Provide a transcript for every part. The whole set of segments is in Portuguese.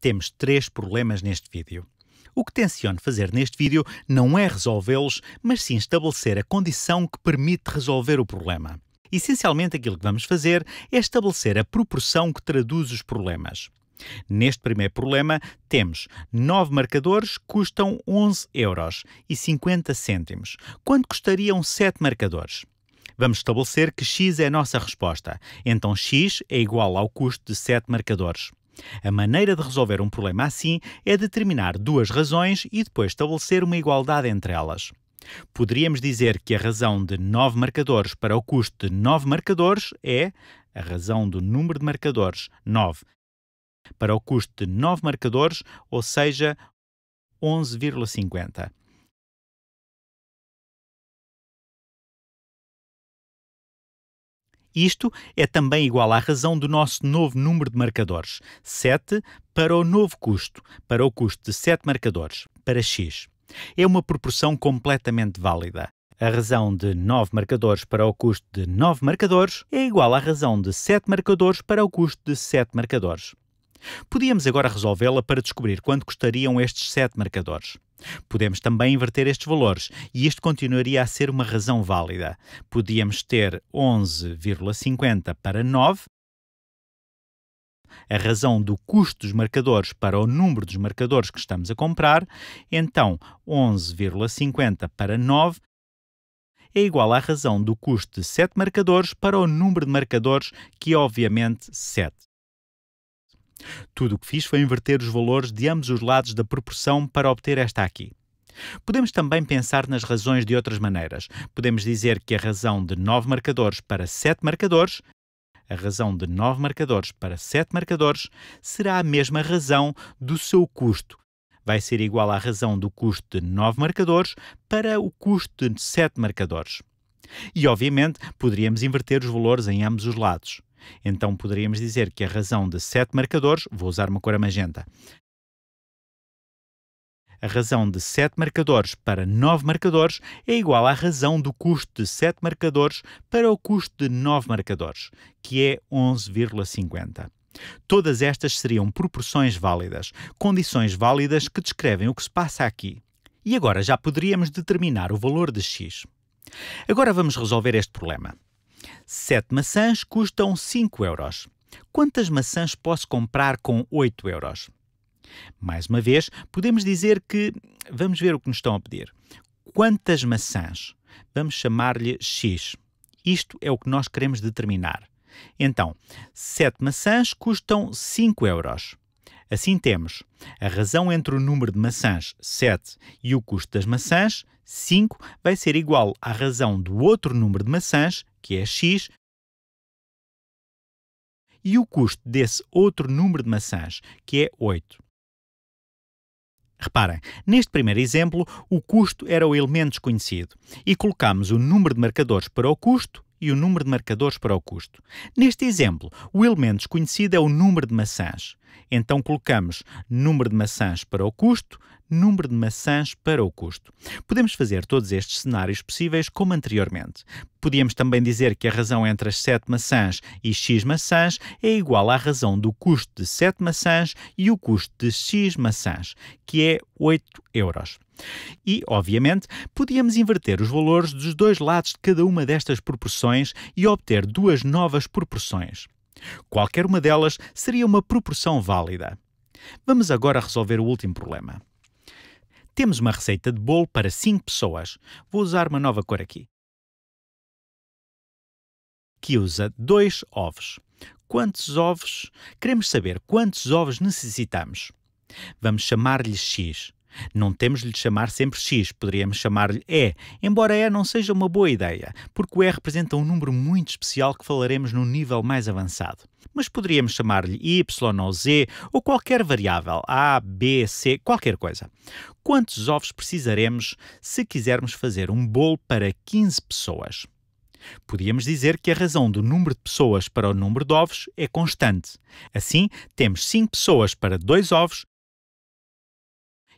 Temos três problemas neste vídeo. O que tenciono fazer neste vídeo não é resolvê-los, mas sim estabelecer a condição que permite resolver o problema. Essencialmente, aquilo que vamos fazer é estabelecer a proporção que traduz os problemas. Neste primeiro problema, temos 9 marcadores que custam 11 euros e 50 cêntimos. Quanto custariam 7 marcadores? Vamos estabelecer que x é a nossa resposta. Então x é igual ao custo de 7 marcadores. A maneira de resolver um problema assim é determinar duas razões e depois estabelecer uma igualdade entre elas. Poderíamos dizer que a razão de 9 marcadores para o custo de 9 marcadores é a razão do número de marcadores, 9, para o custo de 9 marcadores, ou seja, 11,50. Isto é também igual à razão do nosso novo número de marcadores, 7 para o novo custo, para o custo de 7 marcadores, para x. É uma proporção completamente válida. A razão de 9 marcadores para o custo de 9 marcadores é igual à razão de 7 marcadores para o custo de 7 marcadores. Podíamos agora resolvê-la para descobrir quanto custariam estes 7 marcadores. Podemos também inverter estes valores e isto continuaria a ser uma razão válida. Podíamos ter 11,50 para 9. A razão do custo dos marcadores para o número dos marcadores que estamos a comprar, então 11,50 para 9 é igual à razão do custo de 7 marcadores para o número de marcadores, que é obviamente 7. Tudo o que fiz foi inverter os valores de ambos os lados da proporção para obter esta aqui. Podemos também pensar nas razões de outras maneiras. Podemos dizer que a razão de 9 marcadores para 7 marcadores, a razão de 9 marcadores para 7 marcadores, será a mesma razão do seu custo. Vai ser igual à razão do custo de 9 marcadores para o custo de 7 marcadores. E, obviamente, poderíamos inverter os valores em ambos os lados. Então poderíamos dizer que a razão de 7 marcadores, vou usar uma cor magenta, a razão de 7 marcadores para 9 marcadores é igual à razão do custo de 7 marcadores para o custo de 9 marcadores, que é 11,50. Todas estas seriam proporções válidas, condições válidas que descrevem o que se passa aqui. E agora já poderíamos determinar o valor de x. Agora vamos resolver este problema. Sete maçãs custam 5 euros. Quantas maçãs posso comprar com 8 euros? Mais uma vez, podemos dizer que. Vamos ver o que nos estão a pedir. Quantas maçãs? Vamos chamar-lhe X. Isto é o que nós queremos determinar. Então, 7 maçãs custam 5 euros. Assim temos a razão entre o número de maçãs 7 e o custo das maçãs 5 vai ser igual à razão do outro número de maçãs, que é x, e o custo desse outro número de maçãs, que é 8. Reparem, neste primeiro exemplo, o custo era o elemento desconhecido e colocamos o número de marcadores para o custo e o número de marcadores para o custo. Neste exemplo, o elemento desconhecido é o número de maçãs. Então colocamos número de maçãs para o custo, número de maçãs para o custo. Podemos fazer todos estes cenários possíveis como anteriormente. Podíamos também dizer que a razão entre as 7 maçãs e x maçãs é igual à razão do custo de 7 maçãs e o custo de x maçãs, que é 8 euros. E, obviamente, podíamos inverter os valores dos dois lados de cada uma destas proporções e obter duas novas proporções. Qualquer uma delas seria uma proporção válida. Vamos agora resolver o último problema. Temos uma receita de bolo para 5 pessoas. Vou usar uma nova cor aqui. Que usa 2 ovos. Quantos ovos? Queremos saber quantos ovos necessitamos. Vamos chamar-lhe X. Não temos de lhe chamar sempre X, poderíamos chamar-lhe E, embora E não seja uma boa ideia, porque o E representa um número muito especial que falaremos num nível mais avançado. Mas poderíamos chamar-lhe Y ou Z ou qualquer variável, A, B, C, qualquer coisa. Quantos ovos precisaremos se quisermos fazer um bolo para 15 pessoas? Podíamos dizer que a razão do número de pessoas para o número de ovos é constante. Assim, temos 5 pessoas para 2 ovos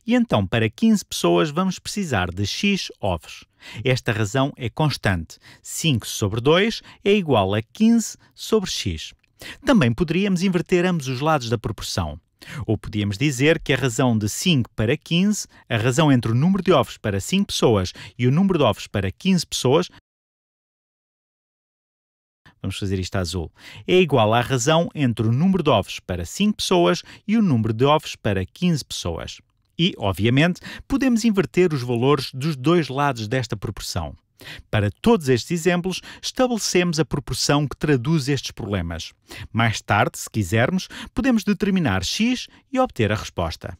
e então para 15 pessoas vamos precisar de x ovos. Esta razão é constante. 5 sobre 2 é igual a 15 sobre x. Também poderíamos inverter ambos os lados da proporção. Ou podíamos dizer que a razão de 5 para 15, a razão entre o número de ovos para 5 pessoas e o número de ovos para 15 pessoas, vamos fazer isto azul, é igual à razão entre o número de ovos para 5 pessoas e o número de ovos para 15 pessoas. E, obviamente, podemos inverter os valores dos dois lados desta proporção. Para todos estes exemplos, estabelecemos a proporção que traduz estes problemas. Mais tarde, se quisermos, podemos determinar x e obter a resposta.